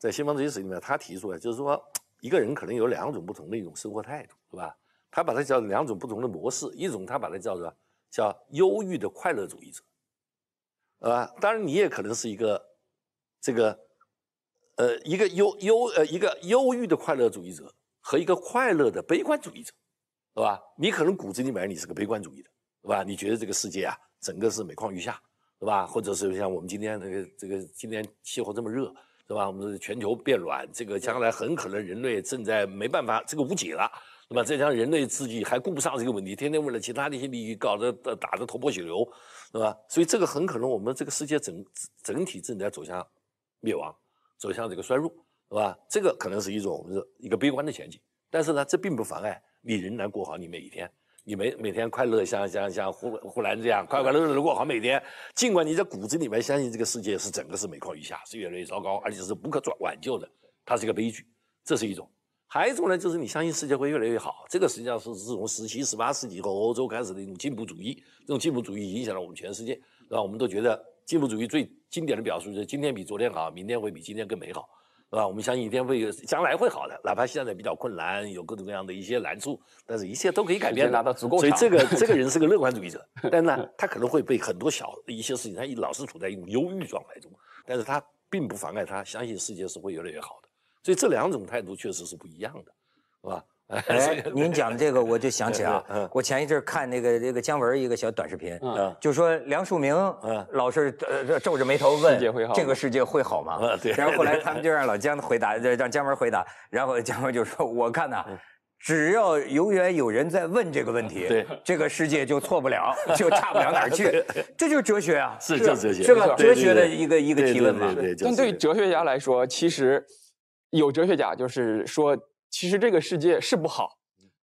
在《新方哲学史》里面，他提出来就是说，一个人可能有两种不同的一种生活态度，是吧？他把它叫两种不同的模式，一种他把它叫做叫忧郁的快乐主义者，是吧？当然你也可能是一个这个呃一个忧忧呃一个忧郁的快乐主义者和一个快乐的悲观主义者，是吧？你可能骨子里边你是个悲观主义的，是吧？你觉得这个世界啊，整个是每况愈下，是吧？或者是像我们今天这个这个今天气候这么热。对吧？我们是全球变暖，这个将来很可能人类正在没办法，这个无解了。那么再加上人类自己还顾不上这个问题，天天为了其他的一些利益搞得打得头破血流，对吧？所以这个很可能我们这个世界整整体正在走向灭亡，走向这个衰弱，是吧？这个可能是一种我们一个悲观的前景。但是呢，这并不妨碍你仍然过好你每一天。你每每天快乐像像像忽忽兰这样快快乐乐的过好每天，尽管你在骨子里面相信这个世界是整个是每况愈下，是越来越糟糕，而且是不可转挽救的，它是一个悲剧。这是一种，还一种呢，就是你相信世界会越来越好。这个实际上是自从十七、十八世纪以后欧洲开始的一种进步主义，这种进步主义影响了我们全世界，让我们都觉得进步主义最经典的表述就是今天比昨天好，明天会比今天更美好。是吧？我们相信一定会将来会好的，哪怕现在比较困难，有各种各样的一些难处，但是一切都可以改变。拿到足够所以这个这个人是个乐观主义者，但是他可能会被很多小一些事情，他一老是处在一种忧郁状态中，但是他并不妨碍他相信世界是会越来越好的。所以这两种态度确实是不一样的，是吧？哎，您讲这个我就想起啊，我前一阵看那个那个姜文一个小短视频，就说梁漱溟老是皱着眉头问：“这个世界会好吗？”然后后来他们就让老姜回答，让姜文回答，然后姜文就说：“我看呐，只要永远有人在问这个问题，这个世界就错不了，就差不了哪儿去。”这就是哲学啊，是叫哲学是吧？哲学的一个一个提问嘛。但对哲学家来说，其实有哲学家就是说。其实这个世界是不好，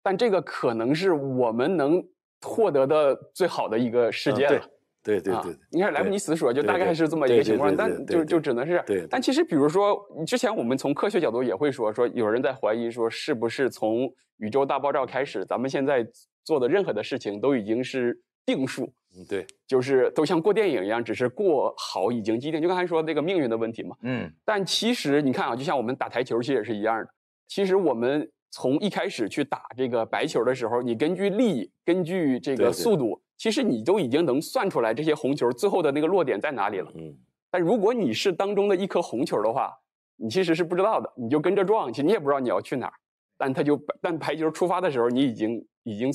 但这个可能是我们能获得的最好的一个世界了。对对对对对。你看莱布尼茨说，就大概是这么一个情况，但就就只能是。对。但其实，比如说，之前我们从科学角度也会说说，有人在怀疑说，是不是从宇宙大爆炸开始，咱们现在做的任何的事情都已经是定数。嗯，对。就是都像过电影一样，只是过好已经既定。就刚才说那个命运的问题嘛。嗯。但其实你看啊，就像我们打台球，其实也是一样的。其实我们从一开始去打这个白球的时候，你根据力，根据这个速度，其实你都已经能算出来这些红球最后的那个落点在哪里了。嗯。但如果你是当中的一颗红球的话，你其实是不知道的，你就跟着撞其实你也不知道你要去哪儿。但他就，但白球出发的时候，你已经已经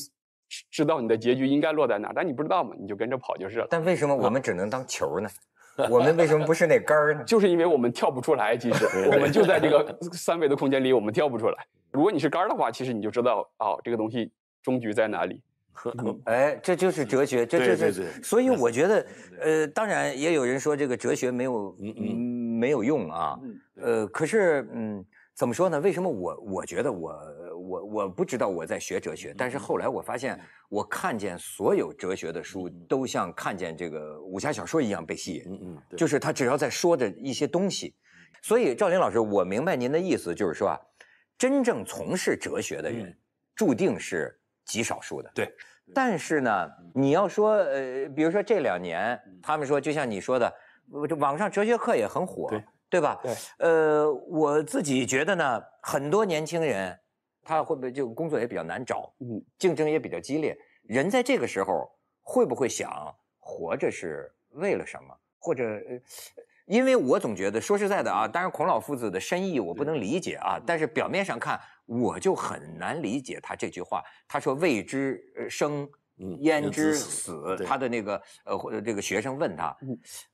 知道你的结局应该落在哪，但你不知道嘛，你就跟着跑就是了。但为什么我们只能当球呢？我们为什么不是那杆儿呢？就是因为我们跳不出来，其实我们就在这个三维的空间里，我们跳不出来。如果你是杆儿的话，其实你就知道哦，这个东西终局在哪里。哎，这就是哲学，这就是。所以我觉得，呃，当然也有人说这个哲学没有，嗯，没有用啊。呃，可是，嗯，怎么说呢？为什么我我觉得我？我我不知道我在学哲学，但是后来我发现，我看见所有哲学的书都像看见这个武侠小说一样被吸引。嗯，嗯，就是他只要在说着一些东西。所以赵林老师，我明白您的意思，就是说啊，真正从事哲学的人，注定是极少数的。对，但是呢，你要说呃，比如说这两年，他们说就像你说的，网上哲学课也很火，对吧？对，呃，我自己觉得呢，很多年轻人。他会不会就工作也比较难找，嗯，竞争也比较激烈，人在这个时候会不会想活着是为了什么？或者，因为我总觉得说实在的啊，当然孔老夫子的深意我不能理解啊，但是表面上看我就很难理解他这句话。他说“未知生，焉知死？”他的那个呃，或者这个学生问他，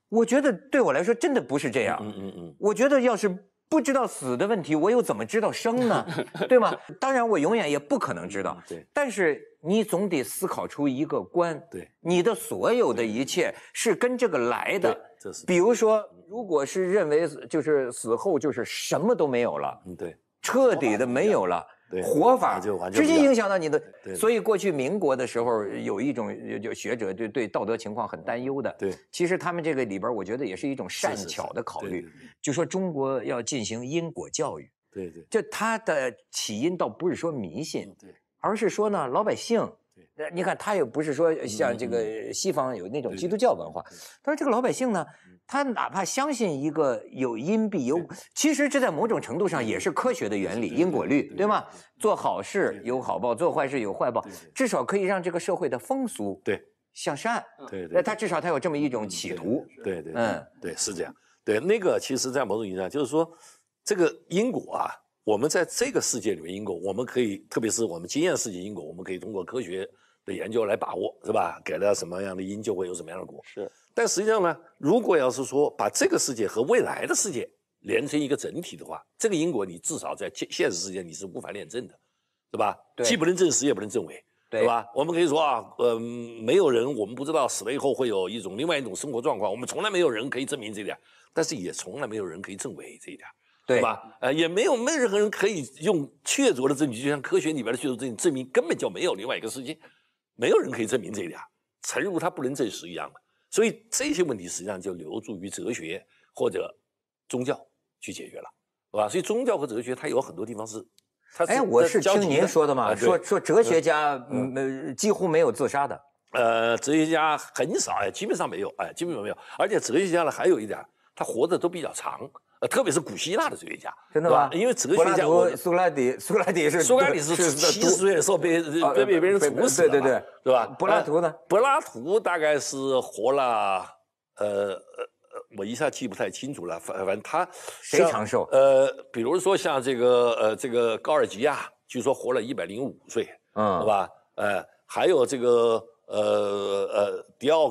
我觉得对我来说真的不是这样。嗯嗯嗯，我觉得要是。不知道死的问题，我又怎么知道生呢？对吗？当然，我永远也不可能知道。对，但是你总得思考出一个关。对，你的所有的一切是跟这个来的。这是。比如说，如果是认为就是死后就是什么都没有了，嗯，对，彻底的没有了。活法就完全直接影响到你的，所以过去民国的时候有一种就学者对对道德情况很担忧的，对，其实他们这个里边我觉得也是一种善巧的考虑，就说中国要进行因果教育，对对，就它的起因倒不是说迷信，对，而是说呢老百姓，那你看他也不是说像这个西方有那种基督教文化，但是这个老百姓呢。他哪怕相信一个有因必有，其实这在某种程度上也是科学的原理，因果律，对吗？做好事有好报，做坏事有坏报，至少可以让这个社会的风俗对向善。对，那他至少他有这么一种企图。对对，嗯，对，是这样。对，那个其实，在某种意义上，就是说，这个因果啊，我们在这个世界里面因果，我们可以，特别是我们经验世界因果，我们可以通过科学。研究来把握是吧？给了什么样的因，就会有什么样的果。是，但实际上呢，如果要是说把这个世界和未来的世界连成一个整体的话，这个因果你至少在现现实世界你是无法验证的，是吧？对，既不能证实，也不能证伪，对吧？我们可以说啊，嗯，没有人，我们不知道死了以后会有一种另外一种生活状况，我们从来没有人可以证明这一点，但是也从来没有人可以证伪这一点，对吧？呃，也没有没任何人可以用确凿的证据，就像科学里边的确凿证据证明根本就没有另外一个世界。没有人可以证明这一点，诚如他不能证实一样的。所以这些问题实际上就留助于哲学或者宗教去解决了，对吧？所以宗教和哲学它有很多地方是，哎，我是听您说的嘛，说说哲学家没几乎没有自杀的，呃，哲学家很少哎，基本上没有哎，基本上没有，而且哲学家呢还有一点，他活的都比较长。呃，特别是古希腊的哲学家，真的吧？因为哲学家，苏格拉底、苏拉底是 苏拉底是 七十岁的时候被 被被别人处死对对对，是吧？柏拉图呢？柏拉图大概是活了，呃呃，我一下记不太清楚了，反反正他谁长寿？呃，比如说像这个呃这个高尔基亚，据说活了一百零五岁，嗯，是吧？呃，还有这个呃呃迪奥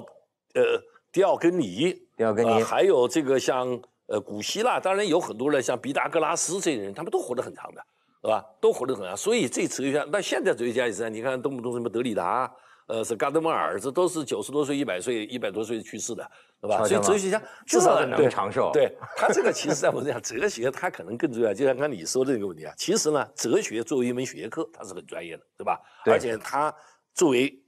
呃迪奥根尼，迪奥根尼，还有这个像。呃，古希腊当然有很多人，像毕达哥拉斯这些人，他们都活得很长的，是吧？都活得很长。所以这哲学，家，那现代哲学家也是，你看动不动什么德里达，呃，是嘎德默尔，这都是九十多岁、一百岁、一百多岁去世的，对吧？所以哲学家至少能长寿。对他这个，其实在我讲，哲学他可能更重要。就像刚你说的这个问题啊，其实呢，哲学作为一门学科，它是很专业的，对吧？而且他作为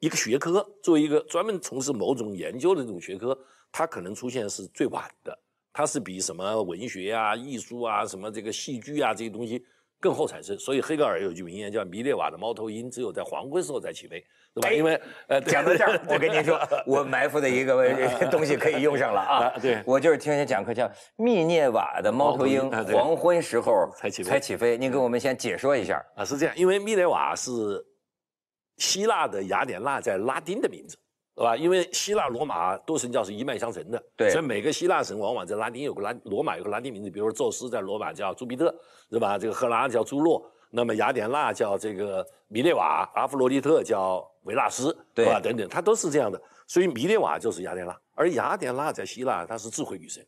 一个学科，作为一个专门从事某种研究的这种学科，它可能出现是最晚的。它是比什么文学啊、艺术啊、什么这个戏剧啊这些东西更后产生，所以黑格尔有句名言叫“密涅瓦的猫头鹰只有在黄昏时候才起飞”，对吧？因为呃，讲到这儿，我跟您说，我埋伏的一个 东西可以用上了啊。对，我就是听家讲课叫“密涅瓦的猫头鹰”，黄昏时候才起飞。您给我们先解说一下啊。是这样，因为密涅瓦是希腊的雅典娜在拉丁的名字。对吧？因为希腊、罗马都神教是一脉相承的，所以每个希腊神往往在拉丁有个拉，罗马有个拉丁名字，比如宙斯在罗马叫朱庇特，是吧？这个赫拉叫朱诺，那么雅典娜叫这个米列瓦，阿弗罗狄特叫维纳斯，对吧？等等，它都是这样的。所以米列瓦就是雅典娜，而雅典娜在希腊它是智慧女神，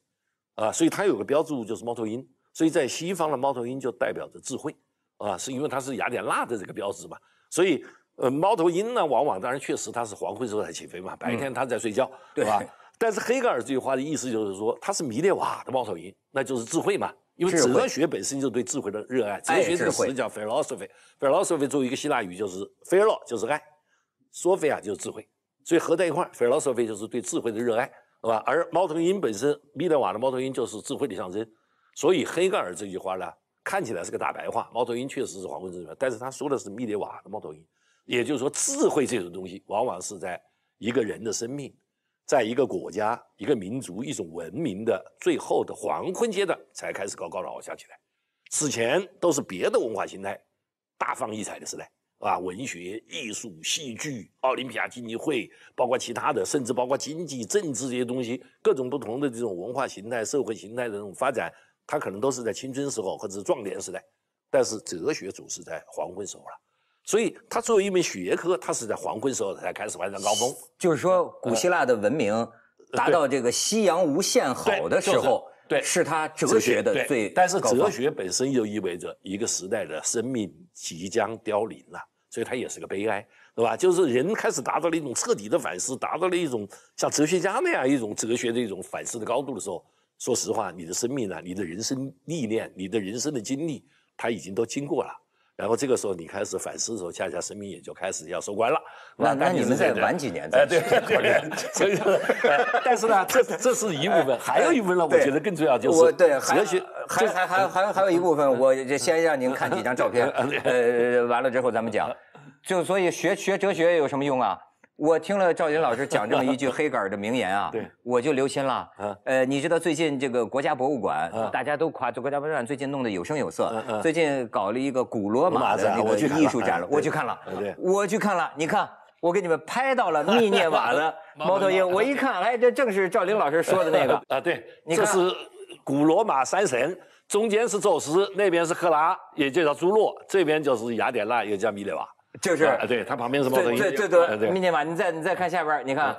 啊，所以它有个标志物就是猫头鹰，所以在西方的猫头鹰就代表着智慧，啊，是因为它是雅典娜的这个标志嘛，所以。呃，猫头鹰呢，往往当然确实它是黄昏时候才起飞嘛，白天它在睡觉，对吧？但是黑格尔这句话的意思就是说，它是米列瓦的猫头鹰，那就是智慧嘛。因为哲学本身就对智慧的热爱。哲学这个词叫 philosophy，philosophy 作为一个希腊语，就是 p h i l o 就是爱，sophia 就是智慧，所以合在一块，philosophy 就是对智慧的热爱，好吧？而猫头鹰本身，米列瓦的猫头鹰就是智慧的象征，所以黑格尔这句话呢，看起来是个大白话，猫头鹰确实是黄昏时候但是他说的是米列瓦的猫头鹰。也就是说，智慧这种东西，往往是在一个人的生命，在一个国家、一个民族、一种文明的最后的黄昏阶段，才开始高高翱翔起来。此前都是别的文化形态大放异彩的时代，啊，文学、艺术、戏剧、奥林匹亚竞技会，包括其他的，甚至包括经济、政治这些东西，各种不同的这种文化形态、社会形态的这种发展，它可能都是在青春时候或者是壮年时代。但是哲学总是在黄昏时候了。所以，它作为一门学科，它是在黄昏时候才开始完成高峰。就是说，古希腊的文明达到这个夕阳无限好的时候，对，是他哲学的最高峰。但是，哲学本身就意味着一个时代的生命即将凋零了，所以它也是个悲哀，对吧？就是人开始达到了一种彻底的反思，达到了一种像哲学家那样一种哲学的一种反思的高度的时候，说实话，你的生命啊，你的人生历练，你的人生的经历，他已经都经过了。然后这个时候你开始反思的时候，恰恰生命也就开始要收官了。那那你们再晚几年再考虑，所以，但是呢，这这是一部分，还有一部分呢，我觉得更重要就是哲学，还还还还还有一部分，我就先让您看几张照片，呃，完了之后咱们讲，就所以学学哲学有什么用啊？我听了赵林老师讲这么一句 黑杆尔的名言啊，对，我就留心了。呃，你知道最近这个国家博物馆，大家都夸这国家博物馆最近弄得有声有色。最近搞了一个古罗马的那个艺术了，我去看了，我去看了。你看，我给你们拍到了密涅瓦的 猫头鹰。我一看，哎，这正是赵林老师说的那个 啊。对，这是古罗马三神，中间是宙斯，那边是赫拉，也叫朱洛，这边就是雅典娜，也叫密涅瓦。就是，对它旁边是猫头鹰。这对对，密涅瓦，你再你再看下边，你看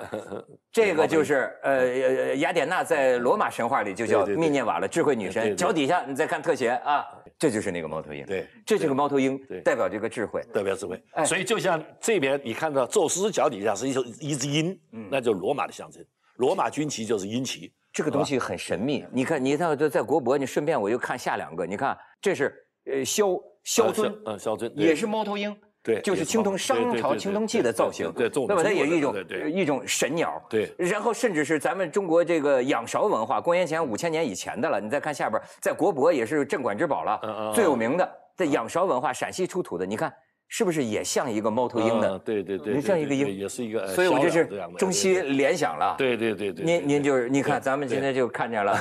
这个就是呃，雅典娜在罗马神话里就叫密涅瓦了，智慧女神。脚底下你再看特写啊，这就是那个猫头鹰。对，这是个猫头鹰，代表这个智慧，代表智慧。所以就像这边你看到宙斯脚底下是一只一只鹰，那就罗马的象征，罗马军旗就是鹰旗。这个东西很神秘。你看，你看在国博，你顺便我又看下两个，你看这是呃，肖肖尊，嗯，肖尊也是猫头鹰。对，就是青铜商朝青铜器的造型，对么它也是一种一种神鸟，对。然后甚至是咱们中国这个仰韶文化，公元前五千年以前的了。你再看下边，在国博也是镇馆之宝了，最有名的在仰韶文化陕西出土的，你看。是不是也像一个猫头鹰呢？对对对，像一个鹰，也是一个。所以我就是中西联想了。对对对对，您您就是，你看咱们今天就看见了，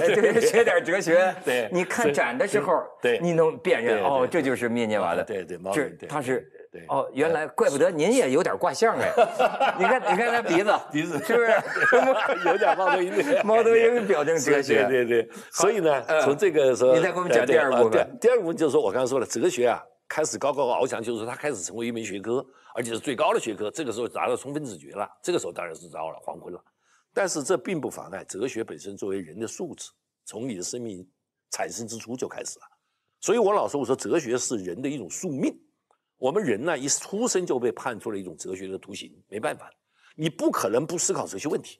学点哲学。对，你看展的时候，对，你能辨认哦，这就是密涅瓦的，对对，是它是哦，原来怪不得您也有点挂象哎，你看你看他鼻子鼻子是不是有点猫头鹰？猫头鹰表情哲学，对对。所以呢，从这个时候，你再给我们讲第二部分。第二部分就是说我刚才说的哲学啊。开始高高翱翔，就是说开始成为一门学科，而且是最高的学科。这个时候达到充分自觉了，这个时候当然是到了黄昏了。但是这并不妨碍哲学本身作为人的素质，从你的生命产生之初就开始了。所以我老说，我说哲学是人的一种宿命。我们人呢，一出生就被判处了一种哲学的图形，没办法，你不可能不思考哲学问题。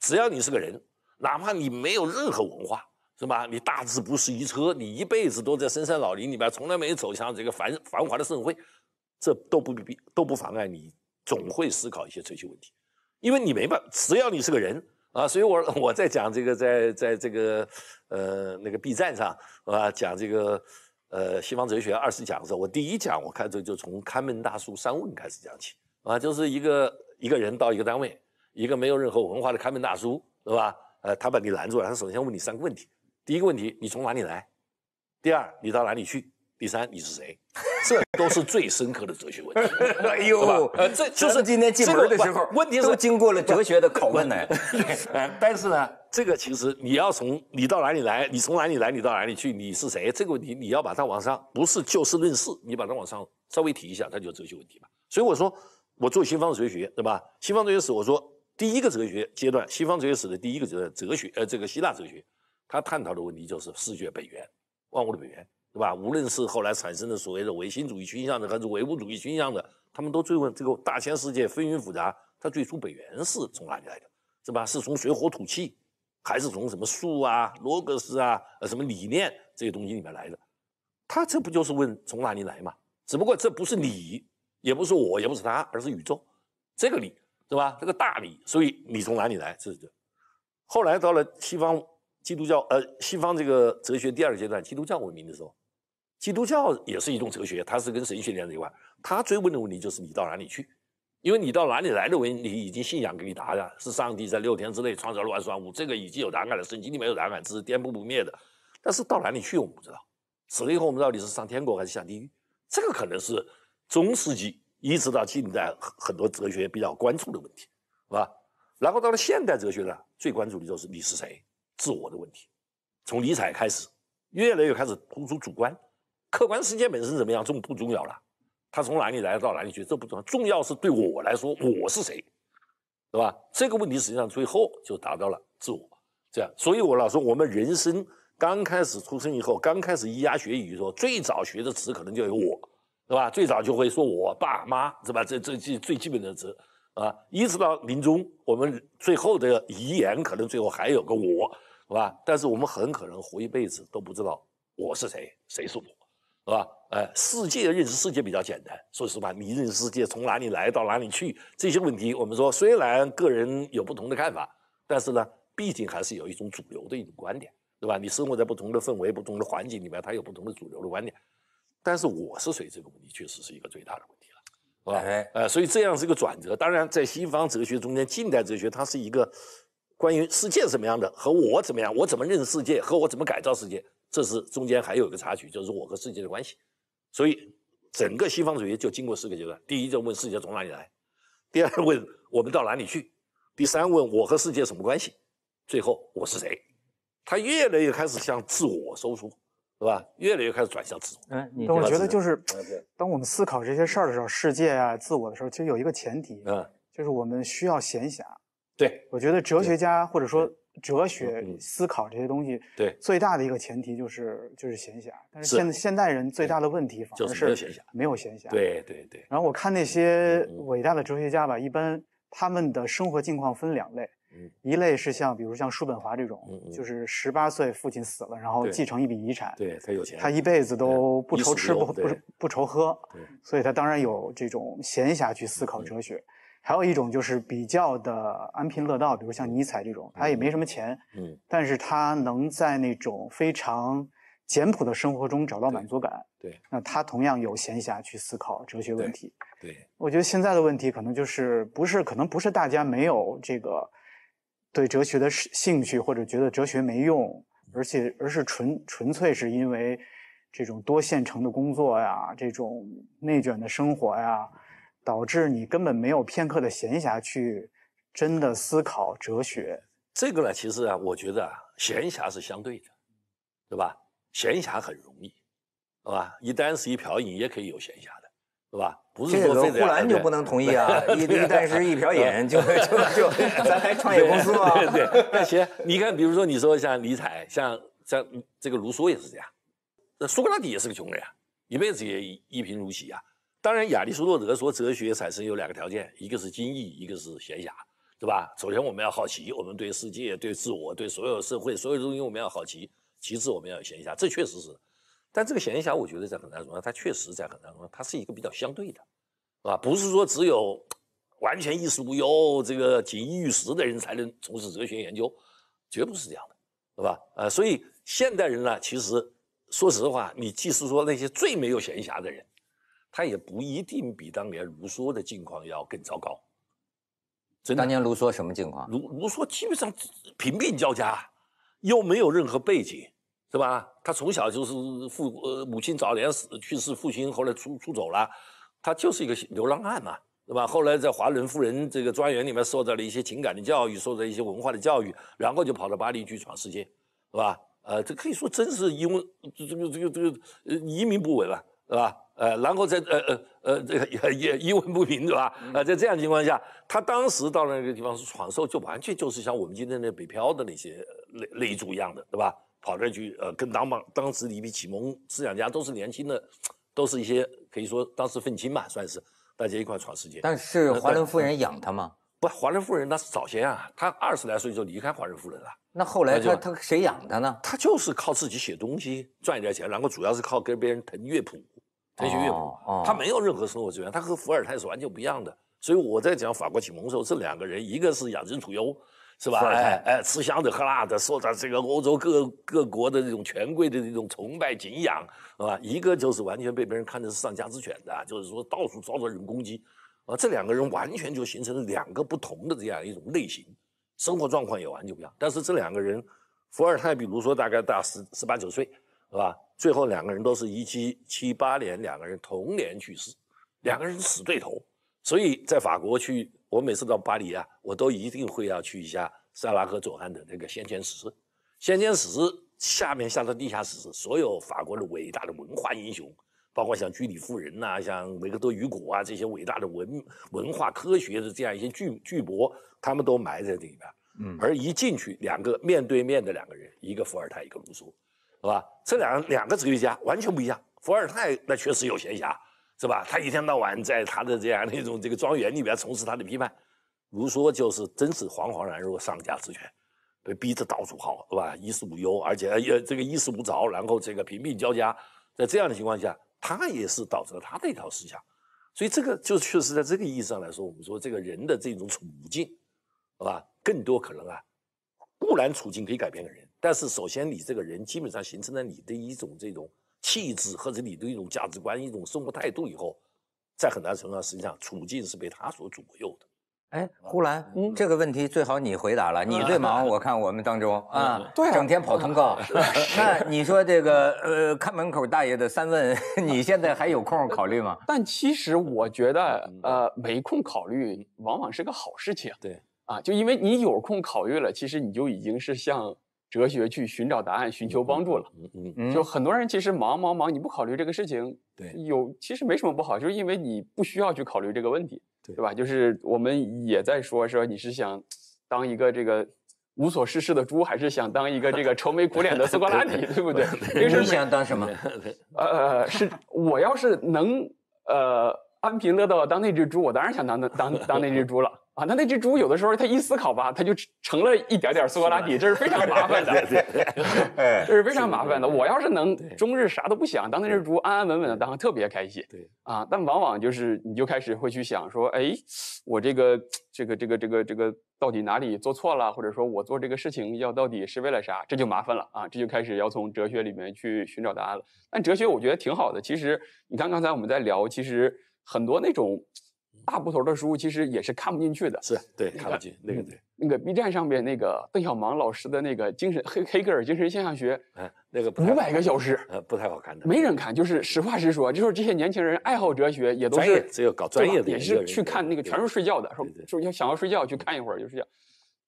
只要你是个人，哪怕你没有任何文化。是吧？你大字不识一车，你一辈子都在深山老林里边，从来没有走向这个繁繁华的盛会，这都不必都不妨碍你，总会思考一些这些问题，因为你没办，只要你是个人啊，所以我我在讲这个，在在这个呃那个 B 站上啊，讲这个呃西方哲学二十讲的时候，我第一讲我开头就从看门大叔三问开始讲起啊，就是一个一个人到一个单位，一个没有任何文化的看门大叔是吧？呃，他把你拦住了，他首先问你三个问题。第一个问题，你从哪里来？第二，你到哪里去？第三，你是谁？这都是最深刻的哲学问题，呦，呃，这就是今天进入的时候，问题都经过了哲学的拷问呢。哎，但是呢，这个其实你要从你到哪里来，你从哪里来，你到哪里去，你是谁？这个问题你要把它往上，不是就事论事，你把它往上稍微提一下，它就哲学问题嘛。所以我说，我做西方哲学，对吧？西方哲学史，我说第一个哲学阶段，西方哲学史的第一个哲哲学，呃，这个希腊哲学。他探讨的问题就是世界本源，万物的本源，对吧？无论是后来产生的所谓的唯心主义倾向的，还是唯物主义倾向的，他们都追问这个大千世界纷纭复杂，它最初本源是从哪里来的，是吧？是从水火土气，还是从什么树啊、罗格斯啊、什么理念这些东西里面来的？他这不就是问从哪里来嘛？只不过这不是你，也不是我，也不是他，而是宇宙，这个理，对吧？这个大理，所以你从哪里来？这这，后来到了西方。基督教，呃，西方这个哲学第二个阶段，基督教文明的时候，基督教也是一种哲学，它是跟神学连在一块他追问的问题就是你到哪里去？因为你到哪里来的问题已经信仰给你答了，是上帝在六天之内创造了万万物，这个已经有答案了。圣经里没有答案，只是颠扑不灭的。但是到哪里去，我们不知道。死了以后，我们到底是上天国还是下地狱？这个可能是中世纪一直到近代很多哲学比较关注的问题，是吧？然后到了现代哲学呢，最关注的就是你是谁？自我的问题，从尼采开始，越来越开始突出主观，客观世界本身怎么样，这不重要了。他从哪里来到哪里去，这不重要，重要是对我来说，我是谁，是吧？这个问题实际上最后就达到了自我。这样，所以我老说，我们人生刚开始出生以后，刚开始咿呀学语，的时候，最早学的词可能就有我，是吧？最早就会说我爸妈，是吧？这这最最基本的词，啊，一直到临终，我们最后的遗言可能最后还有个我。是吧？但是我们很可能活一辈子都不知道我是谁，谁是我，是吧？哎，世界的认识世界比较简单。说实话，你认识世界从哪里来到哪里去这些问题，我们说虽然个人有不同的看法，但是呢，毕竟还是有一种主流的一种观点，对吧？你生活在不同的氛围、不同的环境里面，它有不同的主流的观点。但是我是谁这个问题，确实是一个最大的问题了，是吧？哎，所以这样是一个转折。当然，在西方哲学中间，近代哲学它是一个。关于世界怎么样的和我怎么样，我怎么认识世界和我怎么改造世界，这是中间还有一个插曲，就是我和世界的关系。所以，整个西方主义就经过四个阶段：第一，就问世界从哪里来；第二，问我们到哪里去；第三，问我和世界什么关系；最后，我是谁。他越来越开始向自我收缩，是吧？越来越开始转向自我。嗯，我觉得就是，当我们思考这些事儿的时候，世界啊、自我的时候，其实有一个前提，嗯，就是我们需要闲暇。对，我觉得哲学家或者说哲学思考这些东西，对最大的一个前提就是就是闲暇。但是现现代人最大的问题反而是没有闲暇。没有闲暇。对对对。然后我看那些伟大的哲学家吧，一般他们的生活境况分两类，一类是像比如像叔本华这种，就是十八岁父亲死了，然后继承一笔遗产，对他有钱，他一辈子都不愁吃不不不愁喝，所以他当然有这种闲暇去思考哲学。还有一种就是比较的安贫乐道，比如像尼采这种，他也没什么钱，嗯，但是他能在那种非常简朴的生活中找到满足感。对，那他同样有闲暇去思考哲学问题。对，我觉得现在的问题可能就是不是可能不是大家没有这个对哲学的兴趣，或者觉得哲学没用，而且而是纯纯粹是因为这种多线程的工作呀，这种内卷的生活呀。导致你根本没有片刻的闲暇去真的思考哲学。这个呢，其实啊，我觉得啊，闲暇是相对的，对吧？闲暇很容易，对吧？一单是一瓢饮也可以有闲暇的，对吧？不是说这个不兰就不能同意啊！一单是一瓢饮就 就就，咱还创业公司吗？对对，那行，你看，比如说你说像尼采，像像这个卢梭也是这样，苏格拉底也是个穷人，啊，一辈子也一贫如洗啊。当然，亚里士多德说，哲学产生有两个条件，一个是精益，一个是闲暇，对吧？首先，我们要好奇，我们对世界、对自我、对所有社会、所有东西，我们要好奇。其次，我们要有闲暇，这确实是。但这个闲暇，我觉得在很大程度上，它确实在很大程度上，它是一个比较相对的，啊，不是说只有完全衣食无忧、这个锦衣玉食的人才能从事哲学研究，绝不是这样的，对吧？啊，所以现代人呢，其实说实话，你即使说那些最没有闲暇的人。他也不一定比当年卢梭的境况要更糟糕，真的。当年卢梭什么境况？卢卢梭基本上贫病交加，又没有任何背景，是吧？他从小就是父呃母亲早年死去世，父亲后来出出走了，他就是一个流浪汉嘛，是吧？后来在华伦夫人这个庄园里面受到了一些情感的教育，受到一些文化的教育，然后就跑到巴黎去闯世界，是吧？呃，这可以说真是因为这个这个这个呃移民不稳了，是吧？呃，然后在呃呃呃，这个也也一文不名，对吧？啊，在这样情况下，他当时到了那个地方是闯兽，就完全就是像我们今天那北漂的那些呃那那一样的，对吧？跑这去，呃，跟当帮当时一批启蒙思想家都是年轻的，都是一些可以说当时愤青吧，算是大家一块闯世界。但是华伦夫人养他吗？不，华伦夫人，他早先啊，他二十来岁就离开华伦夫人了。那后来他他谁养他呢？他就是靠自己写东西赚一点钱，然后主要是靠跟别人腾乐谱。文学乐谱，他没有任何生活资源，他和伏尔泰是完全不一样的。所以我在讲《法国启蒙》时候，这两个人，一个是养尊处优，是吧？哎哎，吃香的喝辣的，受到这个欧洲各各国的这种权贵的这种崇拜敬仰，是吧？一个就是完全被别人看成是丧家之犬的，就是说到处遭到人攻击。啊，这两个人完全就形成了两个不同的这样一种类型，生活状况也完全不一样。但是这两个人，伏尔泰比如说大概大十十八九岁。是吧？最后两个人都是一七七八年，两个人同年去世，两个人是死对头。所以在法国去，我每次到巴黎啊，我都一定会要去一下塞拉河左岸的那个先贤祠。先贤祠下面下的地下室，所有法国的伟大的文化英雄，包括像居里夫人呐，像维克多·雨果啊这些伟大的文文化科学的这样一些巨巨博，他们都埋在里边。嗯，而一进去，两个面对面的两个人，一个伏尔泰，一个卢梭。是吧？这两两个哲学家完全不一样。伏尔泰那确实有闲暇，是吧？他一天到晚在他的这样的一 种这个庄园里面从事他的批判。卢梭就是真是惶惶然若丧家之犬，被逼着到处跑，是吧？衣食无忧，而且也这个衣食无着，然后这个贫病交加，在这样的情况下，他也是导致了他的一套思想。所以这个就确实在这个意义上来说，我们说这个人的这种处境，好吧？更多可能啊，固然处境可以改变个人。但是首先，你这个人基本上形成了你的一种这种气质，或者你的一种价值观、一种生活态度以后，在很大程度上，实际上处境是被他所左右的。哎，呼兰，这个问题最好你回答了，你最忙，我看我们当中啊，对，整天跑通告。那你说这个呃，看门口大爷的三问，你现在还有空考虑吗？但其实我觉得，呃，没空考虑往往是个好事情。对，啊，就因为你有空考虑了，其实你就已经是像。哲学去寻找答案，寻求帮助了。嗯嗯，就很多人其实忙忙忙，你不考虑这个事情，对，有其实没什么不好，就是因为你不需要去考虑这个问题，对对吧？就是我们也在说说你是想当一个这个无所事事的猪，还是想当一个这个愁眉苦脸的苏格拉底，对不对？你想当什么？呃，是我要是能呃安贫乐道当那只猪，我当然想当当当那只猪了。啊，那那只猪有的时候，他一思考吧，他就成了一点点苏格拉底，这是非常麻烦的，这是非常麻烦的。我要是能终日啥都不想，当那只猪安安稳稳的当，特别开心。对，啊，但往往就是你就开始会去想说，哎，我这个这个这个这个这个到底哪里做错了，或者说我做这个事情要到底是为了啥，这就麻烦了啊，这就开始要从哲学里面去寻找答案了。但哲学我觉得挺好的，其实你看刚才我们在聊，其实很多那种。大部头的书其实也是看不进去的，是对看不进那个对那个 B 站上面那个邓小芒老师的那个精神黑黑格尔精神现象学嗯，那个五百个小时呃不太好看的没人看就是实话实说就是这些年轻人爱好哲学也都是只有搞专业的也是去看那个全是睡觉的说说要想要睡觉去看一会儿就睡觉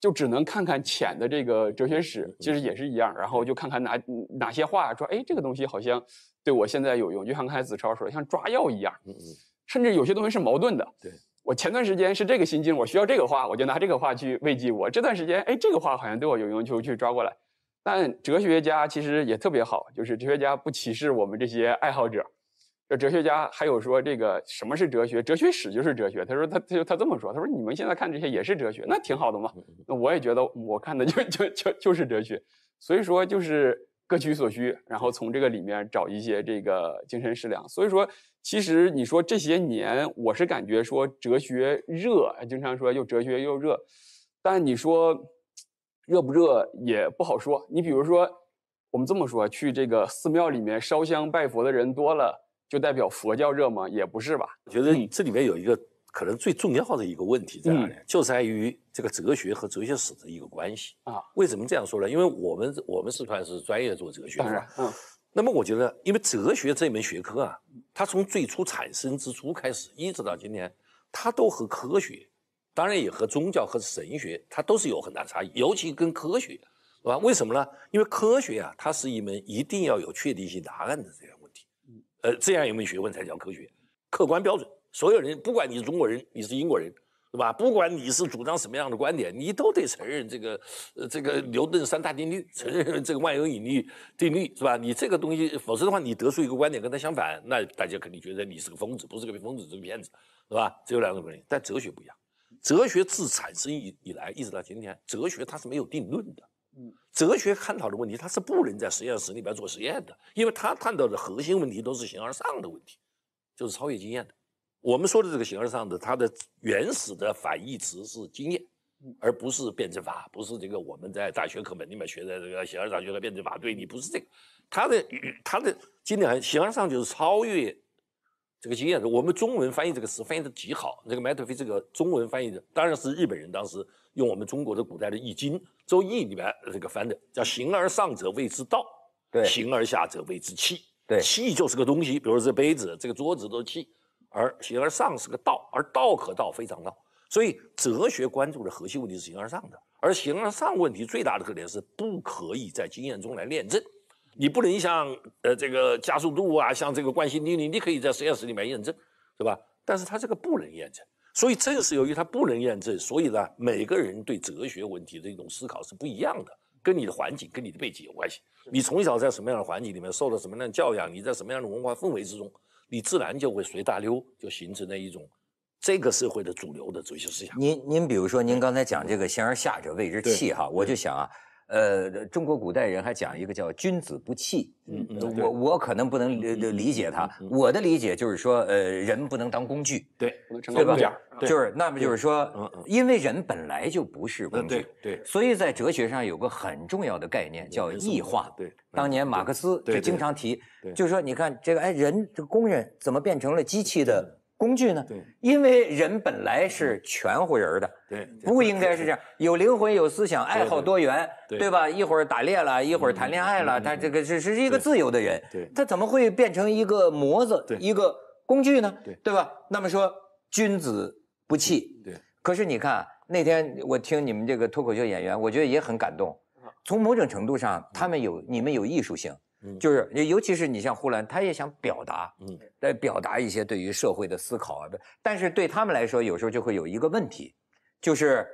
就只能看看浅的这个哲学史其实也是一样然后就看看哪哪些话说，哎这个东西好像对我现在有用就像刚才子超说像抓药一样嗯嗯。甚至有些东西是矛盾的。对我前段时间是这个心境，我需要这个话，我就拿这个话去慰藉我。这段时间，哎，这个话好像对我有用，就去抓过来。但哲学家其实也特别好，就是哲学家不歧视我们这些爱好者。哲学家还有说这个什么是哲学，哲学史就是哲学。他说他他就他这么说，他说你们现在看这些也是哲学，那挺好的嘛。那我也觉得我看的就就就就是哲学。所以说就是各取所需，然后从这个里面找一些这个精神食粮。所以说。其实你说这些年，我是感觉说哲学热，经常说又哲学又热，但你说热不热也不好说。你比如说，我们这么说，去这个寺庙里面烧香拜佛的人多了，就代表佛教热吗？也不是吧。我觉得这里面有一个可能最重要的一个问题在哪里，就在于这个哲学和哲学史的一个关系啊。为什么这样说呢？因为我们我们四川是专业做哲学，当然，嗯。那么我觉得，因为哲学这门学科啊，它从最初产生之初开始，一直到今天，它都和科学，当然也和宗教和神学，它都是有很大差异。尤其跟科学，是吧？为什么呢？因为科学啊，它是一门一定要有确定性答案的这样问题。呃，这样一门学问才叫科学，客观标准，所有人不管你是中国人，你是英国人。是吧？不管你是主张什么样的观点，你都得承认这个，呃，这个牛顿三大定律，承认这个万有引力定律，是吧？你这个东西，否则的话，你得出一个观点跟他相反，那大家肯定觉得你是个疯子，不是个疯子，是个骗子，是吧？只有两种观点。但哲学不一样，哲学自产生以以来，一直到今天，哲学它是没有定论的。嗯，哲学探讨的问题，它是不能在实验室里边做实验的，因为它探讨的核心问题都是形而上的问题，就是超越经验的。我们说的这个形而上的，它的原始的反义词是经验，而不是辩证法，不是这个我们在大学课本里面学的这个形而上学的辩证法。对你不是这个，它的它的经验形而上就是超越这个经验的。我们中文翻译这个词翻译的极好，那个 m a t 麦特菲这个中文翻译的当然是日本人当时用我们中国的古代的《易经》《周易》里面这个翻的，叫“形而上者谓之道”，对，“形而下者谓之器”，对，“器”就是个东西，比如说这杯子、这个桌子都是器。而形而上是个道，而道可道非常道，所以哲学关注的核心问题是形而上的。而形而上问题最大的特点是不可以在经验中来验证，你不能像呃这个加速度啊，像这个惯性定律，你可以在实验室里面验证，是吧？但是它这个不能验证，所以正是由于它不能验证，所以呢，每个人对哲学问题的一种思考是不一样的，跟你的环境、跟你的背景有关系。你从小在什么样的环境里面，受到什么样的教养，你在什么样的文化氛围之中。你自然就会随大流，就形成了一种这个社会的主流的哲学思想。您您比如说，您刚才讲这个“先而下者谓之器”哈，我就想啊。呃，中国古代人还讲一个叫“君子不器”。嗯嗯，我我可能不能理解他。我的理解就是说，呃，人不能当工具，对对吧？就是那么就是说，因为人本来就不是工具，对对。所以在哲学上有个很重要的概念叫异化。对，当年马克思就经常提，就是说，你看这个，哎，人这工人怎么变成了机器的？工具呢？对，因为人本来是全乎人的，对，不应该是这样。有灵魂，有思想，爱好多元，对吧？一会儿打猎了，一会儿谈恋爱了，他这个是是一个自由的人，对，他怎么会变成一个模子，一个工具呢？对，对吧？那么说君子不器，对。可是你看那天我听你们这个脱口秀演员，我觉得也很感动。从某种程度上，他们有你们有艺术性。就是你，尤其是你像呼兰，他也想表达，嗯，来表达一些对于社会的思考啊。的，但是对他们来说，有时候就会有一个问题，就是，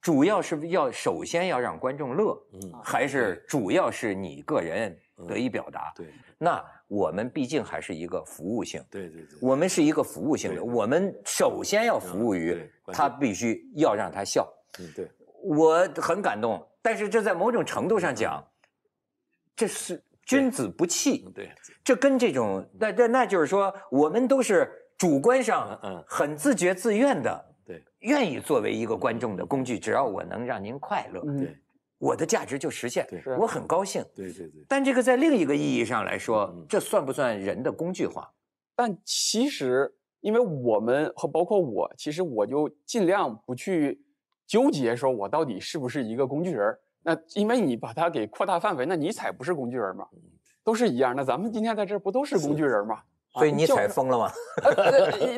主要是要首先要让观众乐，嗯，还是主要是你个人得以表达。对，那我们毕竟还是一个服务性，对对对，我们是一个服务性的，我们首先要服务于他，必须要让他笑。嗯，对，我很感动，但是这在某种程度上讲，这是。君子不器。对，这跟这种那那那就是说，我们都是主观上嗯很自觉自愿的，对，愿意作为一个观众的工具，只要我能让您快乐，对，我的价值就实现，对，我很高兴，对对对。但这个在另一个意义上来说，这算不算人的工具化？但其实，因为我们和包括我，其实我就尽量不去纠结，说我到底是不是一个工具人儿。那因为你把它给扩大范围，那尼采不是工具人吗？都是一样。那咱们今天在这不都是工具人吗？所以尼采疯了吗？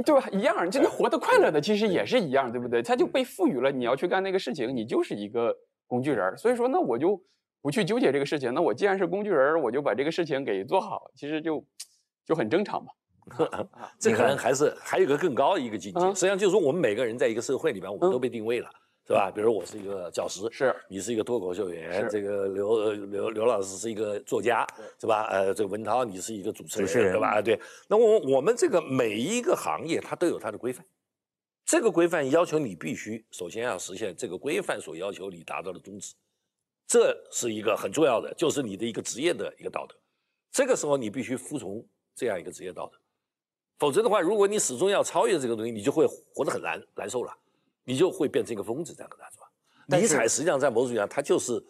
对吧？一样，就能活得快乐的，其实也是一样，对不对？他就被赋予了你要去干那个事情，你就是一个工具人。所以说，那我就不去纠结这个事情。那我既然是工具人，我就把这个事情给做好，其实就就很正常嘛。这可能还是还有个更高的一个境界。实际上就是说，我们每个人在一个社会里边，我们都被定位了。对吧？比如我是一个教师，是你是一个脱口秀演员，这个刘刘刘老师是一个作家，是吧？呃，这个文涛你是一个主持人，对吧？啊，对。那我我们这个每一个行业，它都有它的规范，这个规范要求你必须首先要实现这个规范所要求你达到的宗旨，这是一个很重要的，就是你的一个职业的一个道德。这个时候你必须服从这样一个职业道德，否则的话，如果你始终要超越这个东西，你就会活得很难难受了。你就会变成一个疯子，这样跟他说。尼采实际上在某种意义上，他就是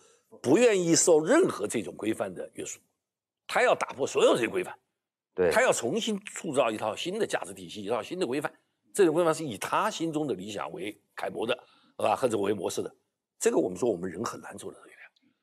不愿意受任何这种规范的约束，他要打破所有这些规范，对他要重新塑造一套新的价值体系，一套新的规范。这种规范是以他心中的理想为楷模的，是吧？或者为模式的，这个我们说我们人很难做到这样，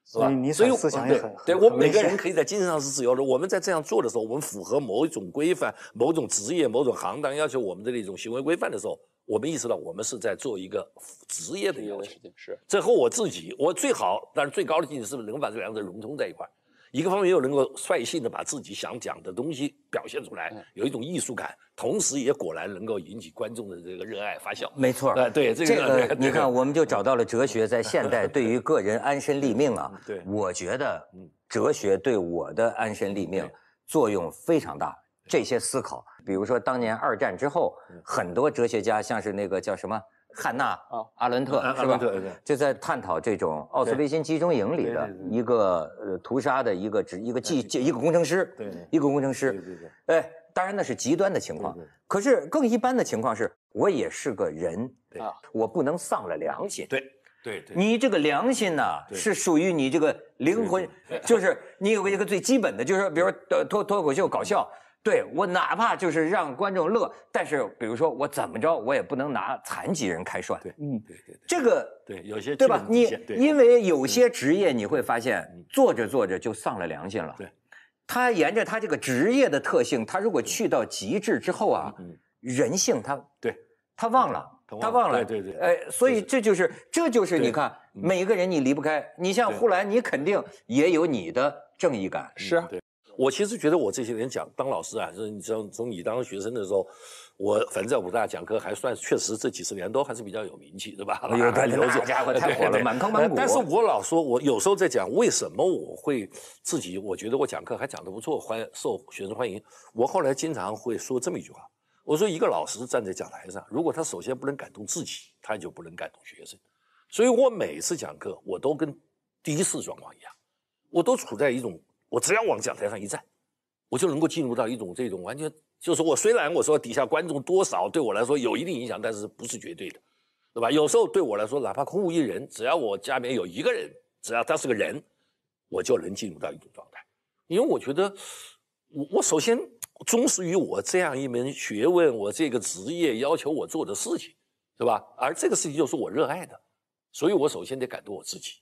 是吧？所以，对对，我每个人可以在精神上是自由的。我们在这样做的时候，我们符合某一种规范、某种职业、某种行当要求我们的一种行为规范的时候。我们意识到，我们是在做一个职业的一个事情。是这和我自己，我最好，但是最高的境界是不是能把这两者融通在一块？一个方面又能够率性的把自己想讲的东西表现出来，有一种艺术感，同时也果然能够引起观众的这个热爱发笑。没错，对这个你看，我们就找到了哲学在现代对于个人安身立命啊。对，我觉得哲学对我的安身立命作用非常大。这些思考，比如说当年二战之后，很多哲学家，像是那个叫什么汉娜阿伦特是吧？就在探讨这种奥斯维辛集中营里的一个呃屠杀的一个只一个技一个工程师，对，一个工程师，对对对。哎，当然那是极端的情况，可是更一般的情况是，我也是个人啊，我不能丧了良心。对对对，你这个良心呢，是属于你这个灵魂，就是你有个一个最基本的就是，比如说脱脱脱口秀搞笑。对我哪怕就是让观众乐，但是比如说我怎么着，我也不能拿残疾人开涮。对，嗯，对对。这个对有些对吧？你因为有些职业，你会发现做着做着就丧了良心了。对，他沿着他这个职业的特性，他如果去到极致之后啊，人性他对，他忘了，他忘了。对对对。哎，所以这就是这就是你看，每一个人你离不开。你像呼兰，你肯定也有你的正义感。是啊。我其实觉得，我这些年讲当老师啊，就是你知道，从你当学生的时候，我反正在武大讲课还算，确实这几十年都还是比较有名气，对吧？有 解，家伙 太火了，满坑满谷。但是我老说，我有时候在讲为什么我会自己，我觉得我讲课还讲得不错，欢受学生欢迎。我后来经常会说这么一句话：我说一个老师站在讲台上，如果他首先不能感动自己，他就不能感动学生。所以我每次讲课，我都跟第一次状况一样，我都处在一种。我只要往讲台上一站，我就能够进入到一种这种完全，就是我虽然我说底下观众多少对我来说有一定影响，但是不是绝对的，对吧？有时候对我来说，哪怕空无一人，只要我家里面有一个人，只要他是个人，我就能进入到一种状态。因为我觉得，我我首先忠实于我这样一门学问，我这个职业要求我做的事情，对吧？而这个事情就是我热爱的，所以我首先得感动我自己。